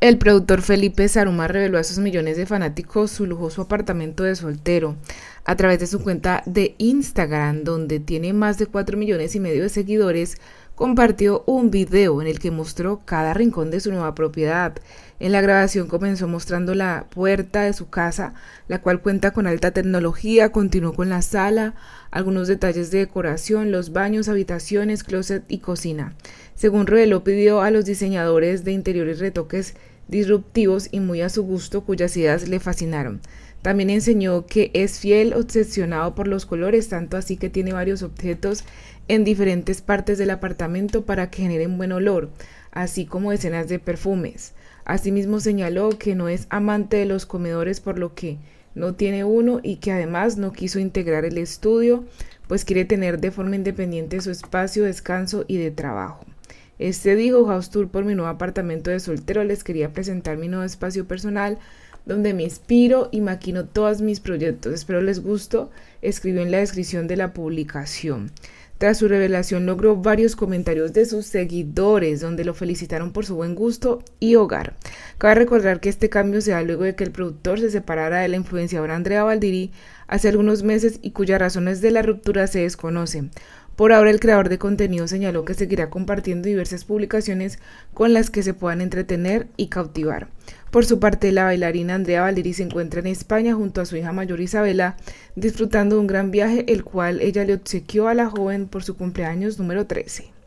El productor Felipe Zaruma reveló a sus millones de fanáticos su lujoso apartamento de soltero a través de su cuenta de Instagram, donde tiene más de 4 millones y medio de seguidores compartió un video en el que mostró cada rincón de su nueva propiedad. En la grabación comenzó mostrando la puerta de su casa, la cual cuenta con alta tecnología, continuó con la sala, algunos detalles de decoración, los baños, habitaciones, closet y cocina. Según Ruelo, pidió a los diseñadores de interiores retoques disruptivos y muy a su gusto cuyas ideas le fascinaron. También enseñó que es fiel, obsesionado por los colores, tanto así que tiene varios objetos en diferentes partes del apartamento para que generen buen olor, así como decenas de perfumes. Asimismo señaló que no es amante de los comedores por lo que no tiene uno y que además no quiso integrar el estudio, pues quiere tener de forma independiente su espacio, descanso y de trabajo. Este dijo, House por mi nuevo apartamento de soltero, les quería presentar mi nuevo espacio personal donde me inspiro y maquino todos mis proyectos. Espero les gusto, escribió en la descripción de la publicación. Tras su revelación logró varios comentarios de sus seguidores donde lo felicitaron por su buen gusto y hogar. Cabe recordar que este cambio se da luego de que el productor se separara de la influenciadora Andrea Valdiri hace algunos meses y cuyas razones de la ruptura se desconocen. Por ahora el creador de contenido señaló que seguirá compartiendo diversas publicaciones con las que se puedan entretener y cautivar. Por su parte, la bailarina Andrea Valeri se encuentra en España junto a su hija mayor Isabela, disfrutando de un gran viaje, el cual ella le obsequió a la joven por su cumpleaños número 13.